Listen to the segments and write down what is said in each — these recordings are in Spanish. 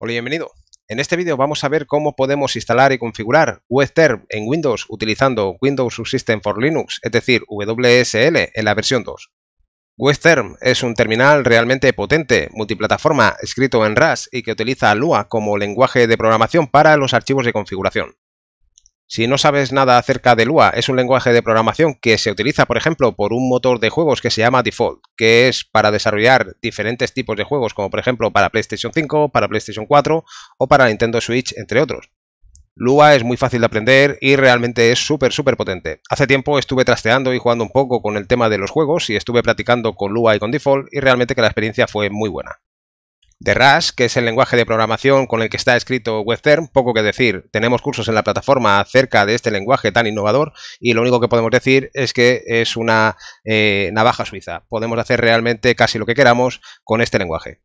Hola y bienvenido. En este vídeo vamos a ver cómo podemos instalar y configurar WebTerm en Windows utilizando Windows Subsystem for Linux, es decir, WSL en la versión 2. WebTerm es un terminal realmente potente, multiplataforma, escrito en RAS y que utiliza Lua como lenguaje de programación para los archivos de configuración. Si no sabes nada acerca de Lua, es un lenguaje de programación que se utiliza, por ejemplo, por un motor de juegos que se llama Default, que es para desarrollar diferentes tipos de juegos, como por ejemplo para PlayStation 5, para PlayStation 4 o para Nintendo Switch, entre otros. Lua es muy fácil de aprender y realmente es súper, súper potente. Hace tiempo estuve trasteando y jugando un poco con el tema de los juegos y estuve practicando con Lua y con Default y realmente que la experiencia fue muy buena. De RAS, que es el lenguaje de programación con el que está escrito WebTerm, poco que decir. Tenemos cursos en la plataforma acerca de este lenguaje tan innovador y lo único que podemos decir es que es una eh, navaja suiza. Podemos hacer realmente casi lo que queramos con este lenguaje.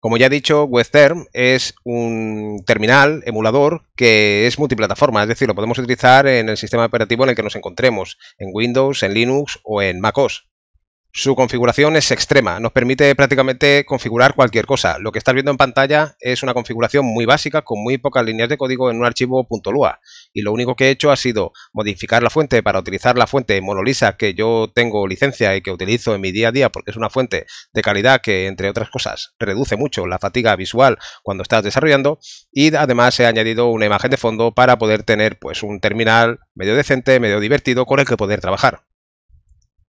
Como ya he dicho, WebTerm es un terminal emulador que es multiplataforma, es decir, lo podemos utilizar en el sistema operativo en el que nos encontremos, en Windows, en Linux o en macOS. Su configuración es extrema, nos permite prácticamente configurar cualquier cosa. Lo que estás viendo en pantalla es una configuración muy básica con muy pocas líneas de código en un archivo .lua y lo único que he hecho ha sido modificar la fuente para utilizar la fuente Monolisa que yo tengo licencia y que utilizo en mi día a día porque es una fuente de calidad que entre otras cosas reduce mucho la fatiga visual cuando estás desarrollando y además he añadido una imagen de fondo para poder tener pues un terminal medio decente, medio divertido con el que poder trabajar.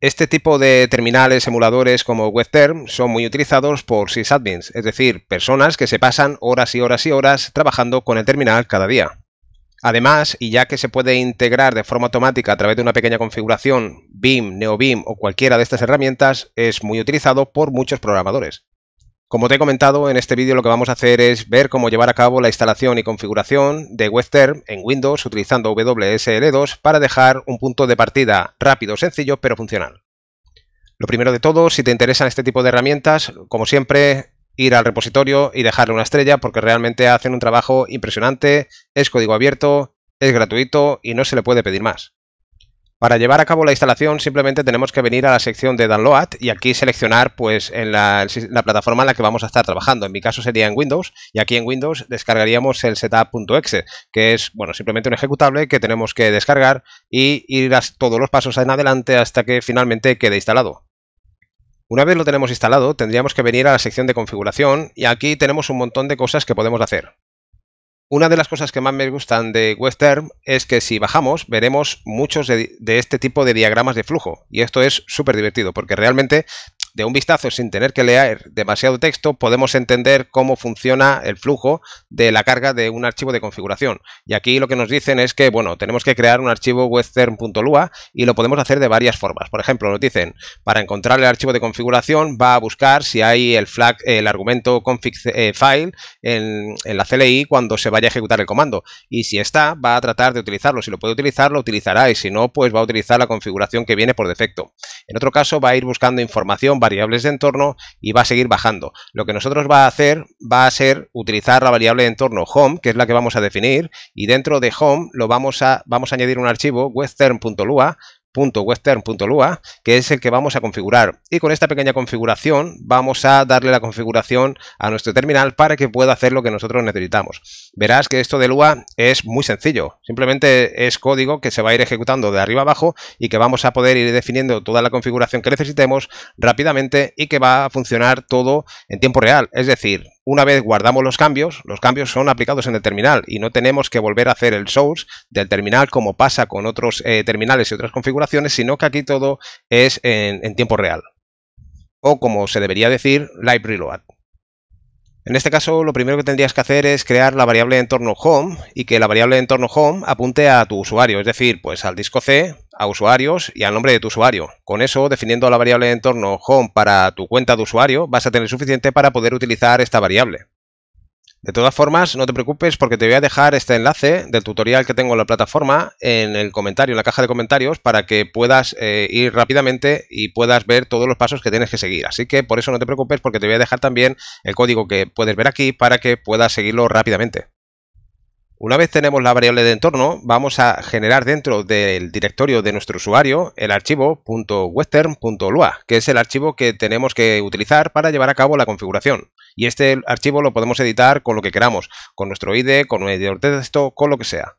Este tipo de terminales emuladores como WebTerm son muy utilizados por sysadmins, es decir, personas que se pasan horas y horas y horas trabajando con el terminal cada día. Además, y ya que se puede integrar de forma automática a través de una pequeña configuración BIM, NeoBIM o cualquiera de estas herramientas, es muy utilizado por muchos programadores. Como te he comentado, en este vídeo lo que vamos a hacer es ver cómo llevar a cabo la instalación y configuración de WebTerm en Windows utilizando WSL2 para dejar un punto de partida rápido, sencillo, pero funcional. Lo primero de todo, si te interesan este tipo de herramientas, como siempre, ir al repositorio y dejarle una estrella porque realmente hacen un trabajo impresionante, es código abierto, es gratuito y no se le puede pedir más. Para llevar a cabo la instalación simplemente tenemos que venir a la sección de Download y aquí seleccionar pues en la, plataforma en la que vamos a estar trabajando. En mi caso sería en Windows y aquí en Windows descargaríamos el setup.exe, que es bueno simplemente un ejecutable que tenemos que descargar y ir a todos los pasos en adelante hasta que finalmente quede instalado. Una vez lo tenemos instalado, tendríamos que venir a la sección de configuración y aquí tenemos un montón de cosas que podemos hacer. Una de las cosas que más me gustan de Western es que si bajamos veremos muchos de, este tipo de diagramas de flujo y esto es súper divertido porque realmente de un vistazo sin tener que leer demasiado texto, podemos entender cómo funciona el flujo de la carga de un archivo de configuración. Y aquí lo que nos dicen es que, bueno, tenemos que crear un archivo western.lua y lo podemos hacer de varias formas. Por ejemplo, nos dicen, para encontrar el archivo de configuración va a buscar si hay el flag, el argumento config eh, file en, en la CLI cuando se vaya a ejecutar el comando. Y si está, va a tratar de utilizarlo. Si lo puede utilizar, lo utilizará y si no, pues va a utilizar la configuración que viene por defecto. En otro caso, va a ir buscando información, variables de entorno y va a seguir bajando. Lo que nosotros va a hacer va a ser utilizar la variable de entorno home, que es la que vamos a definir, y dentro de home lo vamos a, vamos a añadir un archivo western.lua, western.lua, que es el que vamos a configurar. Y con esta pequeña configuración vamos a darle la configuración a nuestro terminal para que pueda hacer lo que nosotros necesitamos. Verás que esto de Lua es muy sencillo, simplemente es código que se va a ir ejecutando de arriba abajo y que vamos a poder ir definiendo toda la configuración que necesitemos rápidamente y que va a funcionar todo en tiempo real, es decir, una vez guardamos los cambios, los cambios son aplicados en el terminal y no tenemos que volver a hacer el source del terminal como pasa con otros eh, terminales y otras configuraciones, sino que aquí todo es en, en tiempo real. O como se debería decir, live reload. En este caso, lo primero que tendrías que hacer es crear la variable de entorno home y que la variable de entorno home apunte a tu usuario, es decir, pues al disco C, a usuarios y al nombre de tu usuario. Con eso, definiendo la variable de entorno home para tu cuenta de usuario, vas a tener suficiente para poder utilizar esta variable. De todas formas, no te preocupes porque te voy a dejar este enlace del tutorial que tengo en la plataforma en el comentario, en la caja de comentarios, para que puedas eh, ir rápidamente y puedas ver todos los pasos que tienes que seguir. Así que por eso no te preocupes porque te voy a dejar también el código que puedes ver aquí para que puedas seguirlo rápidamente. Una vez tenemos la variable de entorno, vamos a generar dentro del directorio de nuestro usuario el archivo .western.lua, que es el archivo que tenemos que utilizar para llevar a cabo la configuración y este archivo lo podemos editar con lo que queramos, con nuestro IDE, con un editor de texto, con lo que sea.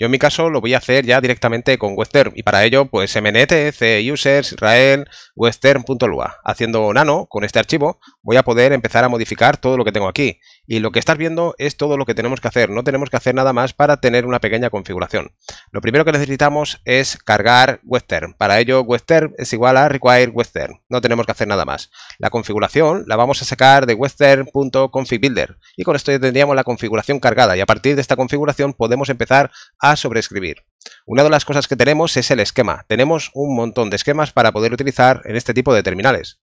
Yo en mi caso lo voy a hacer ya directamente con Western y para ello pues mntc e users israel, western.lua. Haciendo nano con este archivo voy a poder empezar a modificar todo lo que tengo aquí y lo que estás viendo es todo lo que tenemos que hacer, no tenemos que hacer nada más para tener una pequeña configuración. Lo primero que necesitamos es cargar western, para ello western es igual a require western, no tenemos que hacer nada más. La configuración la vamos a sacar de western.configbuilder y con esto ya tendríamos la configuración cargada y a partir de esta configuración podemos empezar a a sobreescribir. Una de las cosas que tenemos es el esquema. Tenemos un montón de esquemas para poder utilizar en este tipo de terminales.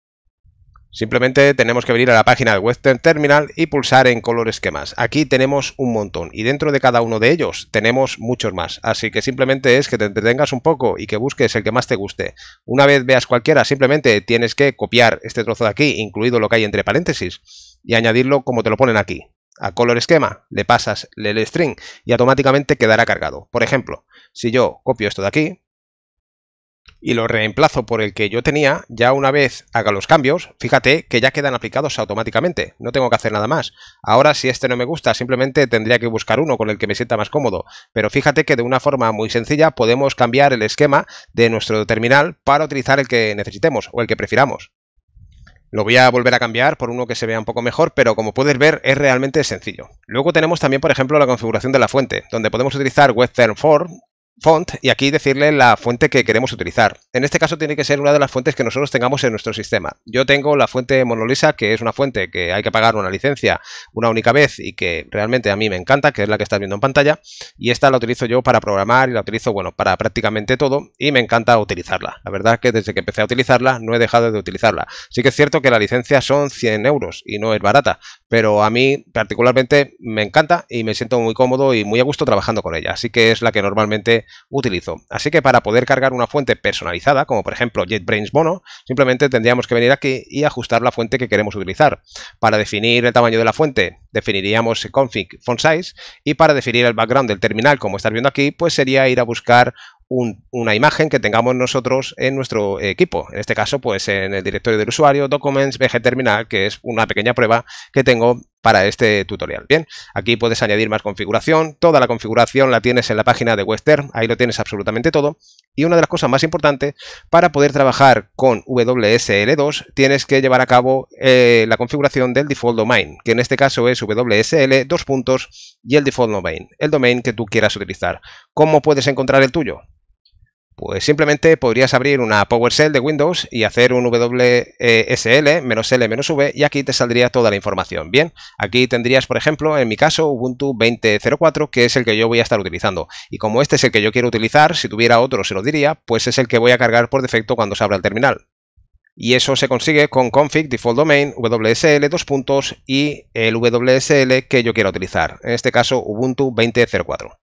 Simplemente tenemos que venir a la página de Western Terminal y pulsar en color esquemas. Aquí tenemos un montón y dentro de cada uno de ellos tenemos muchos más. Así que simplemente es que te entretengas un poco y que busques el que más te guste. Una vez veas cualquiera, simplemente tienes que copiar este trozo de aquí, incluido lo que hay entre paréntesis, y añadirlo como te lo ponen aquí a color esquema le pasas el string y automáticamente quedará cargado. Por ejemplo, si yo copio esto de aquí y lo reemplazo por el que yo tenía, ya una vez haga los cambios, fíjate que ya quedan aplicados automáticamente, no tengo que hacer nada más. Ahora si este no me gusta, simplemente tendría que buscar uno con el que me sienta más cómodo, pero fíjate que de una forma muy sencilla podemos cambiar el esquema de nuestro terminal para utilizar el que necesitemos o el que prefiramos. Lo voy a volver a cambiar por uno que se vea un poco mejor, pero como puedes ver es realmente sencillo. Luego tenemos también, por ejemplo, la configuración de la fuente, donde podemos utilizar WebTerm4 font y aquí decirle la fuente que queremos utilizar. En este caso tiene que ser una de las fuentes que nosotros tengamos en nuestro sistema. Yo tengo la fuente Monolisa, que es una fuente que hay que pagar una licencia una única vez y que realmente a mí me encanta, que es la que estás viendo en pantalla, y esta la utilizo yo para programar y la utilizo, bueno, para prácticamente todo y me encanta utilizarla. La verdad es que desde que empecé a utilizarla no he dejado de utilizarla. Sí que es cierto que la licencia son 100 euros y no es barata, pero a mí particularmente me encanta y me siento muy cómodo y muy a gusto trabajando con ella, así que es la que normalmente utilizo. Así que para poder cargar una fuente personalizada, como por ejemplo JetBrains Mono, simplemente tendríamos que venir aquí y ajustar la fuente que queremos utilizar. Para definir el tamaño de la fuente, definiríamos config font size y para definir el background del terminal, como estar viendo aquí, pues sería ir a buscar una imagen que tengamos nosotros en nuestro equipo. En este caso, pues en el directorio del usuario, Documents, BG Terminal, que es una pequeña prueba que tengo para este tutorial. Bien, aquí puedes añadir más configuración, toda la configuración la tienes en la página de Western, ahí lo tienes absolutamente todo. Y una de las cosas más importantes, para poder trabajar con WSL2 tienes que llevar a cabo eh, la configuración del default domain, que en este caso es WSL, dos puntos y el default domain, el domain que tú quieras utilizar. ¿Cómo puedes encontrar el tuyo? Pues simplemente podrías abrir una PowerShell de Windows y hacer un WSL-L-V e y aquí te saldría toda la información. Bien, aquí tendrías, por ejemplo, en mi caso, Ubuntu 20.04, que es el que yo voy a estar utilizando. Y como este es el que yo quiero utilizar, si tuviera otro se lo diría, pues es el que voy a cargar por defecto cuando se abra el terminal. Y eso se consigue con config default domain WSL dos puntos y el WSL que yo quiero utilizar, en este caso Ubuntu 20.04.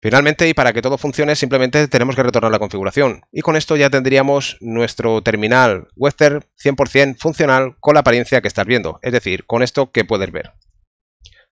Finalmente, y para que todo funcione, simplemente tenemos que retornar la configuración. Y con esto ya tendríamos nuestro terminal Webster 100% funcional con la apariencia que estás viendo, es decir, con esto que puedes ver.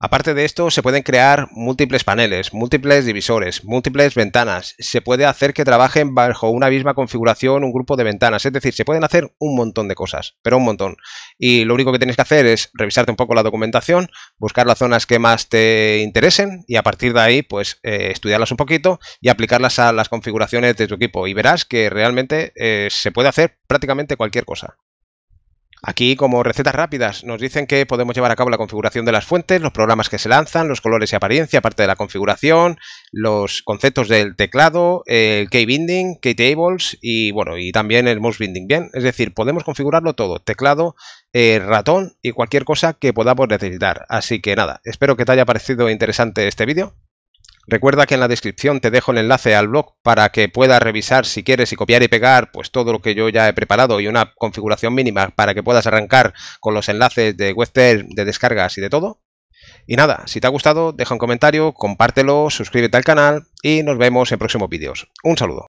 Aparte de esto, se pueden crear múltiples paneles, múltiples divisores, múltiples ventanas. Se puede hacer que trabajen bajo una misma configuración un grupo de ventanas. Es decir, se pueden hacer un montón de cosas, pero un montón. Y lo único que tienes que hacer es revisarte un poco la documentación, buscar las zonas que más te interesen y a partir de ahí, pues eh, estudiarlas un poquito y aplicarlas a las configuraciones de tu equipo. Y verás que realmente eh, se puede hacer prácticamente cualquier cosa. Aquí, como recetas rápidas, nos dicen que podemos llevar a cabo la configuración de las fuentes, los programas que se lanzan, los colores y apariencia, aparte de la configuración, los conceptos del teclado, el key binding, key tables y bueno, y también el mouse binding. Bien, es decir, podemos configurarlo todo, teclado, eh, ratón y cualquier cosa que podamos necesitar. Así que nada, espero que te haya parecido interesante este vídeo. Recuerda que en la descripción te dejo el enlace al blog para que puedas revisar si quieres y copiar y pegar pues todo lo que yo ya he preparado y una configuración mínima para que puedas arrancar con los enlaces de webster, de descargas y de todo. Y nada, si te ha gustado, deja un comentario, compártelo, suscríbete al canal y nos vemos en próximos vídeos. Un saludo.